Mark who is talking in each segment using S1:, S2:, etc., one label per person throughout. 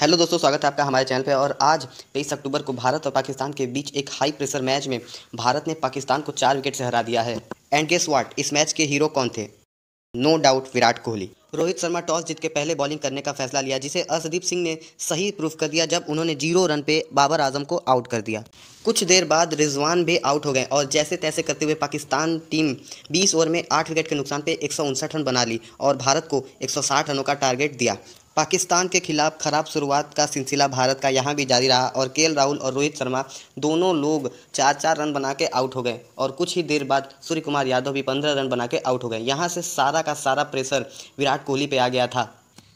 S1: hello दोस्तों स्वागत है आपका हमारे चैनल पे और आज 23 अक्टूबर को भारत और पाकिस्तान के बीच एक हाई प्रेशर मैच में भारत ने पाकिस्तान को चार विकेट से हरा दिया है एंड गेस व्हाट इस मैच के हीरो कौन थे no doubt Virat Kohli Rohit Sharma toss जीत के पहले बॉलिंग करने का फैसला लिया जिसे असदीप सिंह ने सही प्रूफ कर दिया जब उन्होंने जीरो रन पे बाबर आजम को आउट कर दिया कुछ देर बाद रिजवान भी आउट हो गए और जैसे तैसे करते हुए पाकिस्तान टीम 20 ओवर में 8 विकेट के नुकसान पे एक रन बना ली और भारत को 160 रनों का टारगेट दिया पाकिस्तान के खिलाफ खराब शुरुआत का सिलसिला भारत का यहाँ भी जारी रहा और के राहुल और रोहित शर्मा दोनों लोग चार चार रन बना के आउट हो गए और कुछ ही देर बाद सूर्य कुमार यादव भी पंद्रह रन बना के आउट हो गए यहाँ से सारा का सारा प्रेशर विराट कोहली पे आ गया था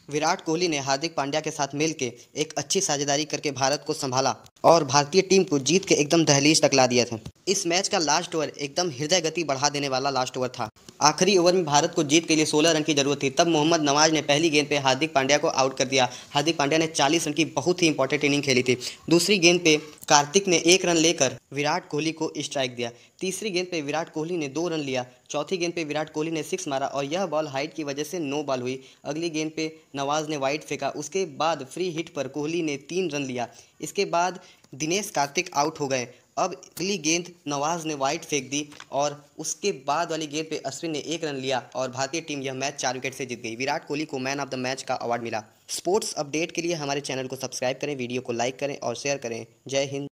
S1: विराट कोहली ने हार्दिक पांड्या के साथ मिलकर एक अच्छी साझेदारी करके भारत को संभाला और भारतीय टीम को जीत के एकदम दहलीज तक ला दिया था इस मैच का लास्ट ओवर एकदम हृदय गति बढ़ा देने वाला लास्ट ओवर था आखिरी ओवर में भारत को जीत के लिए 16 रन की जरूरत थी तब मोहम्मद नवाज ने पहली गेंद पे हार्दिक पांड्या को आउट कर दिया हार्दिक पांड्या ने 40 रन की बहुत ही इंपॉर्टेंट इनिंग खेली थी दूसरी गेंद पे कार्तिक ने एक रन लेकर विराट कोहली को स्ट्राइक दिया तीसरी गेंद पे विराट कोहली ने दो रन लिया चौथी गेंद पे विराट कोहली ने सिक्स मारा और यह बॉल हाइट की वजह से नो बॉल हुई अगली गेंद पे नवाज़ ने वाइड फेंका उसके बाद फ्री हिट पर कोहली ने तीन रन लिया इसके बाद दिनेश कार्तिक आउट हो गए अब अगली गेंद नवाज़ ने वाइड फेंक दी और उसके बाद वाली गेंद पे अश्विन ने एक रन लिया और भारतीय टीम यह मैच चार विकेट से जीत गई विराट कोहली को मैन ऑफ द मैच का अवार्ड मिला स्पोर्ट्स अपडेट के लिए हमारे चैनल को सब्सक्राइब करें वीडियो को लाइक करें और शेयर करें जय हिंद